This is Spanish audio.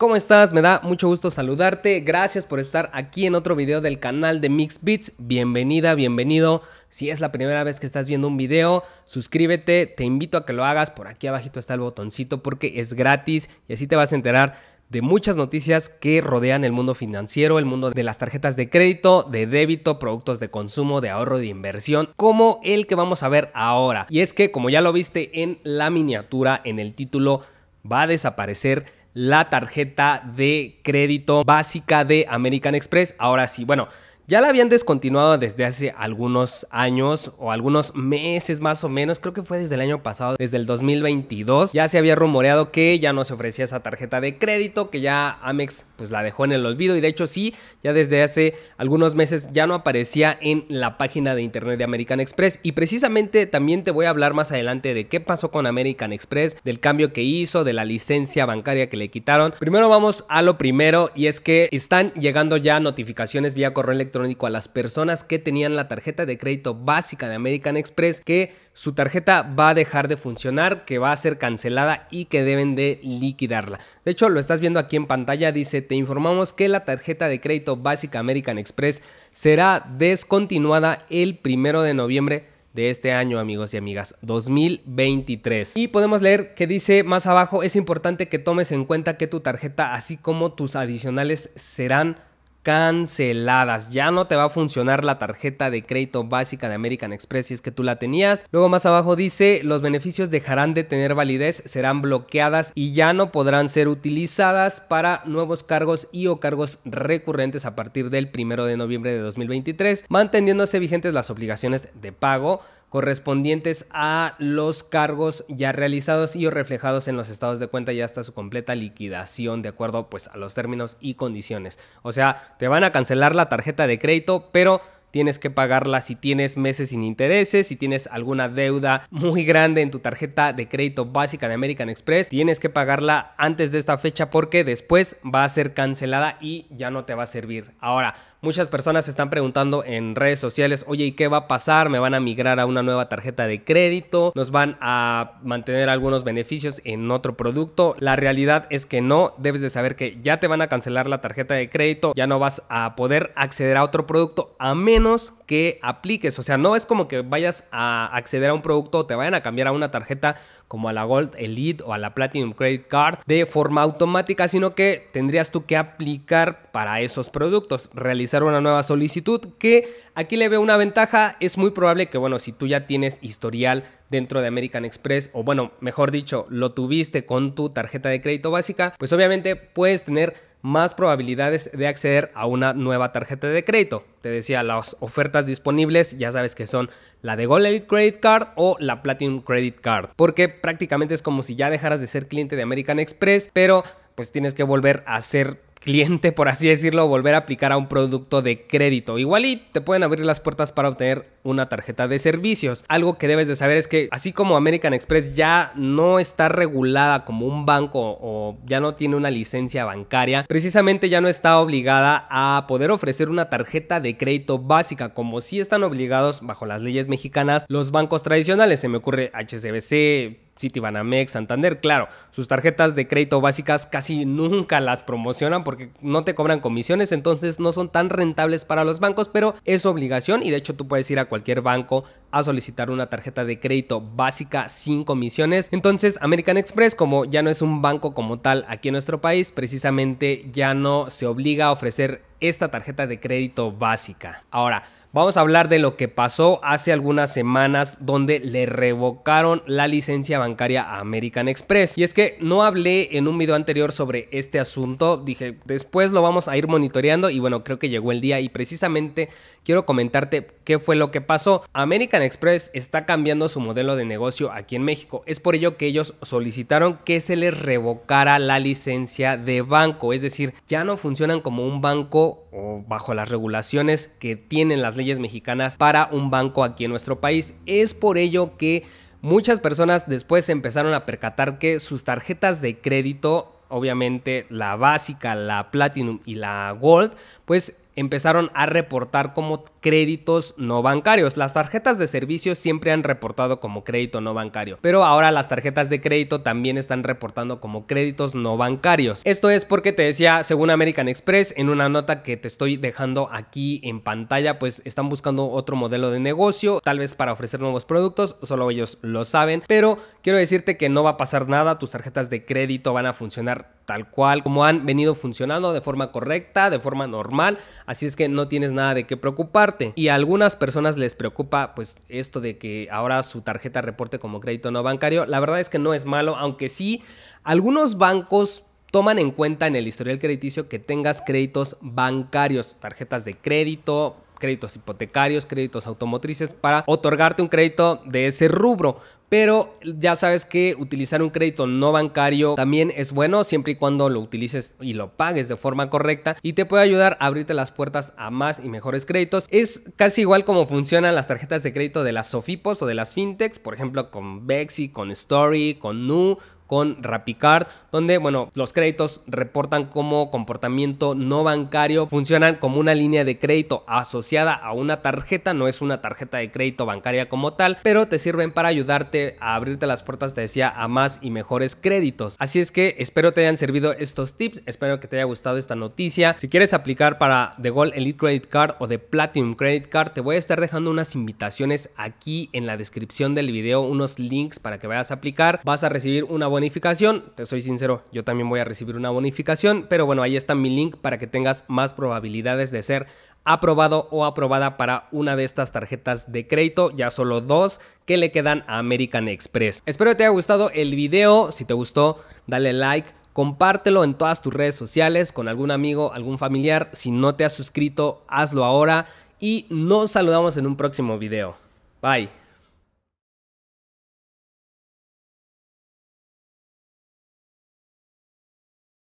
¿Cómo estás? Me da mucho gusto saludarte. Gracias por estar aquí en otro video del canal de Mix Beats. Bienvenida, bienvenido. Si es la primera vez que estás viendo un video, suscríbete. Te invito a que lo hagas. Por aquí abajito está el botoncito porque es gratis y así te vas a enterar de muchas noticias que rodean el mundo financiero, el mundo de las tarjetas de crédito, de débito, productos de consumo, de ahorro, de inversión, como el que vamos a ver ahora. Y es que, como ya lo viste en la miniatura, en el título, va a desaparecer la tarjeta de crédito básica de American Express. Ahora sí, bueno, ya la habían descontinuado desde hace algunos años o algunos meses más o menos, creo que fue desde el año pasado, desde el 2022. Ya se había rumoreado que ya no se ofrecía esa tarjeta de crédito, que ya Amex pues la dejó en el olvido y de hecho sí, ya desde hace algunos meses ya no aparecía en la página de internet de American Express y precisamente también te voy a hablar más adelante de qué pasó con American Express, del cambio que hizo, de la licencia bancaria que le quitaron. Primero vamos a lo primero y es que están llegando ya notificaciones vía correo electrónico a las personas que tenían la tarjeta de crédito básica de American Express que su tarjeta va a dejar de funcionar, que va a ser cancelada y que deben de liquidarla. De hecho, lo estás viendo aquí en pantalla, dice, te informamos que la tarjeta de crédito básica American Express será descontinuada el primero de noviembre de este año, amigos y amigas, 2023. Y podemos leer que dice más abajo, es importante que tomes en cuenta que tu tarjeta, así como tus adicionales, serán canceladas. Ya no te va a funcionar la tarjeta de crédito básica de American Express si es que tú la tenías. Luego más abajo dice, los beneficios dejarán de tener validez, serán bloqueadas y ya no podrán ser utilizadas para nuevos cargos y o cargos recurrentes a partir del primero de noviembre de 2023, manteniéndose vigentes las obligaciones de pago correspondientes a los cargos ya realizados y o reflejados en los estados de cuenta y hasta su completa liquidación de acuerdo pues a los términos y condiciones. O sea, te van a cancelar la tarjeta de crédito, pero tienes que pagarla si tienes meses sin intereses, si tienes alguna deuda muy grande en tu tarjeta de crédito básica de American Express, tienes que pagarla antes de esta fecha porque después va a ser cancelada y ya no te va a servir. Ahora, Muchas personas se están preguntando en redes sociales, oye, ¿y qué va a pasar? ¿Me van a migrar a una nueva tarjeta de crédito? ¿Nos van a mantener algunos beneficios en otro producto? La realidad es que no, debes de saber que ya te van a cancelar la tarjeta de crédito, ya no vas a poder acceder a otro producto a menos menos que apliques. O sea, no es como que vayas a acceder a un producto o te vayan a cambiar a una tarjeta como a la Gold Elite o a la Platinum Credit Card de forma automática, sino que tendrías tú que aplicar para esos productos, realizar una nueva solicitud que aquí le veo una ventaja, es muy probable que bueno, si tú ya tienes historial dentro de American Express o bueno, mejor dicho, lo tuviste con tu tarjeta de crédito básica, pues obviamente puedes tener más probabilidades de acceder a una nueva tarjeta de crédito. Te decía, las ofertas disponibles, ya sabes que son la de Gold Credit Card o la Platinum Credit Card, porque prácticamente es como si ya dejaras de ser cliente de American Express, pero pues tienes que volver a ser cliente, por así decirlo, volver a aplicar a un producto de crédito. Igual y te pueden abrir las puertas para obtener una tarjeta de servicios. Algo que debes de saber es que así como American Express ya no está regulada como un banco o ya no tiene una licencia bancaria, precisamente ya no está obligada a poder ofrecer una tarjeta de crédito básica como si están obligados bajo las leyes mexicanas los bancos tradicionales. Se me ocurre HSBC, Citibanamex, Santander, claro, sus tarjetas de crédito básicas casi nunca las promocionan porque no te cobran comisiones, entonces no son tan rentables para los bancos, pero es obligación y de hecho tú puedes ir a cualquier banco a solicitar una tarjeta de crédito básica sin comisiones. Entonces American Express, como ya no es un banco como tal aquí en nuestro país, precisamente ya no se obliga a ofrecer esta tarjeta de crédito básica. Ahora, Vamos a hablar de lo que pasó hace algunas semanas donde le revocaron la licencia bancaria a American Express. Y es que no hablé en un video anterior sobre este asunto, dije después lo vamos a ir monitoreando y bueno, creo que llegó el día y precisamente quiero comentarte qué fue lo que pasó. American Express está cambiando su modelo de negocio aquí en México. Es por ello que ellos solicitaron que se les revocara la licencia de banco, es decir, ya no funcionan como un banco o bajo las regulaciones que tienen las leyes mexicanas para un banco aquí en nuestro país. Es por ello que muchas personas después empezaron a percatar que sus tarjetas de crédito obviamente la básica, la platinum y la gold, pues empezaron a reportar como créditos no bancarios. Las tarjetas de servicio siempre han reportado como crédito no bancario, pero ahora las tarjetas de crédito también están reportando como créditos no bancarios. Esto es porque te decía, según American Express, en una nota que te estoy dejando aquí en pantalla, pues están buscando otro modelo de negocio, tal vez para ofrecer nuevos productos, solo ellos lo saben, pero quiero decirte que no va a pasar nada, tus tarjetas de crédito van a funcionar tal cual como han venido funcionando de forma correcta, de forma normal así es que no tienes nada de qué preocuparte. Y a algunas personas les preocupa pues esto de que ahora su tarjeta reporte como crédito no bancario. La verdad es que no es malo, aunque sí algunos bancos toman en cuenta en el historial crediticio que tengas créditos bancarios, tarjetas de crédito, créditos hipotecarios, créditos automotrices, para otorgarte un crédito de ese rubro. Pero ya sabes que utilizar un crédito no bancario también es bueno siempre y cuando lo utilices y lo pagues de forma correcta y te puede ayudar a abrirte las puertas a más y mejores créditos. Es casi igual como funcionan las tarjetas de crédito de las Sofipos o de las Fintechs, por ejemplo con Bexi, con Story, con Nu con Rapicard, donde, bueno, los créditos reportan como comportamiento no bancario, funcionan como una línea de crédito asociada a una tarjeta, no es una tarjeta de crédito bancaria como tal, pero te sirven para ayudarte a abrirte las puertas, te decía, a más y mejores créditos. Así es que espero te hayan servido estos tips, espero que te haya gustado esta noticia. Si quieres aplicar para The Gold Elite Credit Card o The Platinum Credit Card, te voy a estar dejando unas invitaciones aquí en la descripción del video, unos links para que vayas a aplicar. Vas a recibir una buena bonificación. Te soy sincero, yo también voy a recibir una bonificación, pero bueno, ahí está mi link para que tengas más probabilidades de ser aprobado o aprobada para una de estas tarjetas de crédito, ya solo dos que le quedan a American Express. Espero que te haya gustado el video, si te gustó dale like, compártelo en todas tus redes sociales con algún amigo, algún familiar, si no te has suscrito hazlo ahora y nos saludamos en un próximo video. Bye.